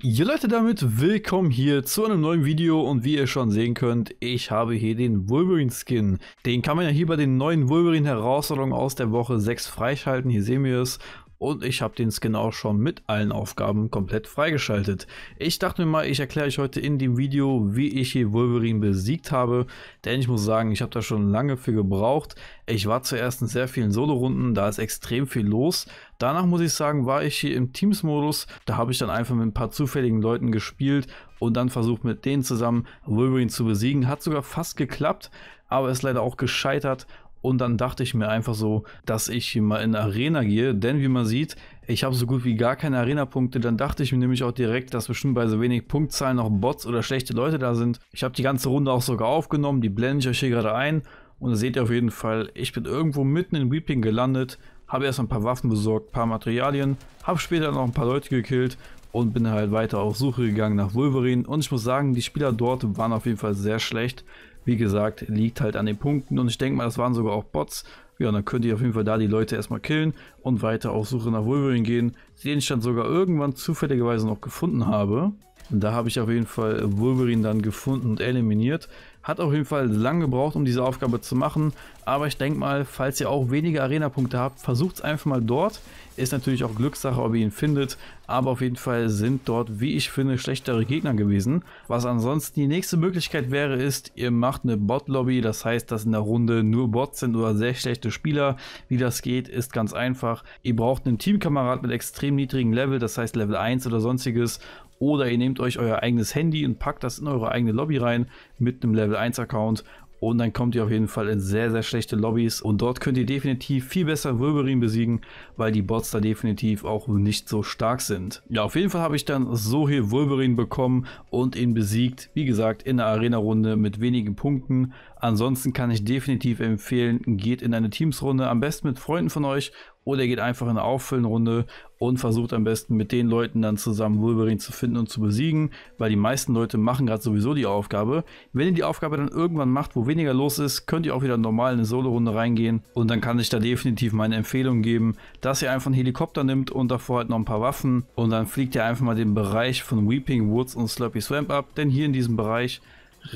Ja Leute, damit willkommen hier zu einem neuen Video und wie ihr schon sehen könnt, ich habe hier den Wolverine Skin. Den kann man ja hier bei den neuen Wolverine Herausforderungen aus der Woche 6 freischalten, hier sehen wir es und ich habe den Skin auch schon mit allen Aufgaben komplett freigeschaltet. Ich dachte mir mal, ich erkläre euch heute in dem Video, wie ich hier Wolverine besiegt habe, denn ich muss sagen, ich habe da schon lange für gebraucht. Ich war zuerst in sehr vielen Solo-Runden, da ist extrem viel los. Danach muss ich sagen, war ich hier im Teams-Modus, da habe ich dann einfach mit ein paar zufälligen Leuten gespielt und dann versucht mit denen zusammen Wolverine zu besiegen. Hat sogar fast geklappt, aber ist leider auch gescheitert und dann dachte ich mir einfach so, dass ich mal in Arena gehe, denn wie man sieht, ich habe so gut wie gar keine Arena-Punkte. Dann dachte ich mir nämlich auch direkt, dass bestimmt bei so wenig Punktzahlen noch Bots oder schlechte Leute da sind. Ich habe die ganze Runde auch sogar aufgenommen, die blende ich euch hier gerade ein. Und da seht ihr auf jeden Fall, ich bin irgendwo mitten in Weeping gelandet, habe erst ein paar Waffen besorgt, ein paar Materialien, habe später noch ein paar Leute gekillt und bin halt weiter auf Suche gegangen nach Wolverine. Und ich muss sagen, die Spieler dort waren auf jeden Fall sehr schlecht. Wie gesagt, liegt halt an den Punkten und ich denke mal, das waren sogar auch Bots. Ja, dann könnt ihr auf jeden Fall da die Leute erstmal killen und weiter auf Suche nach Wolverine gehen, den ich dann sogar irgendwann zufälligerweise noch gefunden habe. Und da habe ich auf jeden Fall Wolverine dann gefunden und eliminiert. Hat auf jeden Fall lange gebraucht, um diese Aufgabe zu machen. Aber ich denke mal, falls ihr auch weniger Arena-Punkte habt, versucht es einfach mal dort. Ist natürlich auch Glückssache, ob ihr ihn findet. Aber auf jeden Fall sind dort, wie ich finde, schlechtere Gegner gewesen. Was ansonsten die nächste Möglichkeit wäre, ist, ihr macht eine Bot-Lobby. Das heißt, dass in der Runde nur Bots sind oder sehr schlechte Spieler. Wie das geht, ist ganz einfach. Ihr braucht einen Teamkamerad mit extrem niedrigen Level, das heißt Level 1 oder sonstiges oder ihr nehmt euch euer eigenes Handy und packt das in eure eigene Lobby rein mit einem Level 1 Account und dann kommt ihr auf jeden Fall in sehr, sehr schlechte Lobbys und dort könnt ihr definitiv viel besser Wolverine besiegen, weil die Bots da definitiv auch nicht so stark sind. Ja, auf jeden Fall habe ich dann so hier Wolverine bekommen und ihn besiegt, wie gesagt, in der Arena-Runde mit wenigen Punkten. Ansonsten kann ich definitiv empfehlen, geht in eine Teams-Runde, am besten mit Freunden von euch oder ihr geht einfach in eine Auffüllenrunde und versucht am besten mit den Leuten dann zusammen Wolverine zu finden und zu besiegen, weil die meisten Leute machen gerade sowieso die Aufgabe. Wenn ihr die Aufgabe dann irgendwann macht, wo weniger los ist, könnt ihr auch wieder normal in eine Solo-Runde reingehen und dann kann ich da definitiv meine Empfehlung geben, dass ihr einfach einen Helikopter nimmt und davor halt noch ein paar Waffen und dann fliegt ihr einfach mal den Bereich von Weeping Woods und Slurpy Swamp ab, denn hier in diesem Bereich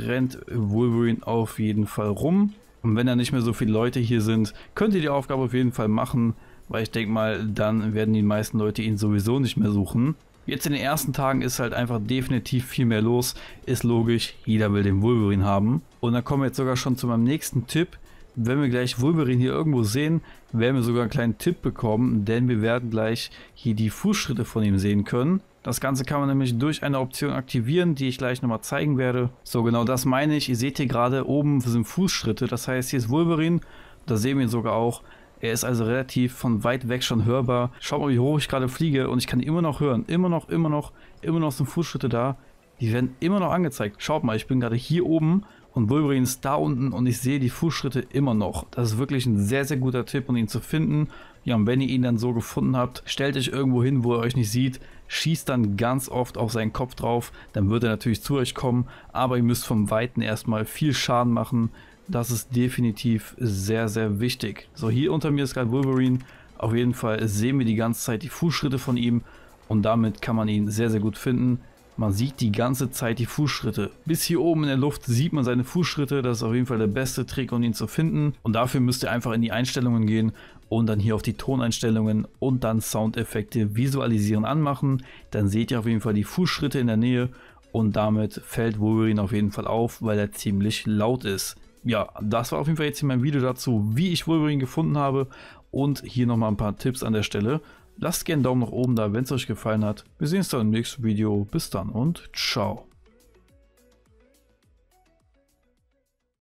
rennt Wolverine auf jeden Fall rum. Und wenn da nicht mehr so viele Leute hier sind, könnt ihr die Aufgabe auf jeden Fall machen. Weil ich denke mal, dann werden die meisten Leute ihn sowieso nicht mehr suchen. Jetzt in den ersten Tagen ist halt einfach definitiv viel mehr los. Ist logisch, jeder will den Wolverine haben. Und dann kommen wir jetzt sogar schon zu meinem nächsten Tipp. Wenn wir gleich Wolverine hier irgendwo sehen, werden wir sogar einen kleinen Tipp bekommen, denn wir werden gleich hier die Fußschritte von ihm sehen können. Das Ganze kann man nämlich durch eine Option aktivieren, die ich gleich nochmal zeigen werde. So genau das meine ich. Ihr seht hier gerade oben sind Fußschritte, das heißt hier ist Wolverine, da sehen wir ihn sogar auch. Er ist also relativ von weit weg schon hörbar. Schaut mal, wie hoch ich gerade fliege und ich kann immer noch hören. Immer noch, immer noch, immer noch sind Fußschritte da. Die werden immer noch angezeigt. Schaut mal, ich bin gerade hier oben und Wolverine ist da unten und ich sehe die Fußschritte immer noch. Das ist wirklich ein sehr, sehr guter Tipp, um ihn zu finden. Ja, und wenn ihr ihn dann so gefunden habt, stellt euch irgendwo hin, wo er euch nicht sieht, schießt dann ganz oft auf seinen Kopf drauf, dann wird er natürlich zu euch kommen, aber ihr müsst vom Weiten erstmal viel Schaden machen, das ist definitiv sehr, sehr wichtig. So, hier unter mir ist gerade Wolverine. Auf jeden Fall sehen wir die ganze Zeit die Fußschritte von ihm und damit kann man ihn sehr, sehr gut finden. Man sieht die ganze Zeit die Fußschritte. Bis hier oben in der Luft sieht man seine Fußschritte. Das ist auf jeden Fall der beste Trick, um ihn zu finden. Und dafür müsst ihr einfach in die Einstellungen gehen und dann hier auf die Toneinstellungen und dann Soundeffekte visualisieren anmachen. Dann seht ihr auf jeden Fall die Fußschritte in der Nähe und damit fällt Wolverine auf jeden Fall auf, weil er ziemlich laut ist ja, das war auf jeden Fall jetzt hier mein Video dazu, wie ich Wolverine gefunden habe und hier nochmal ein paar Tipps an der Stelle. Lasst gerne einen Daumen nach oben da, wenn es euch gefallen hat. Wir sehen uns dann im nächsten Video. Bis dann und ciao.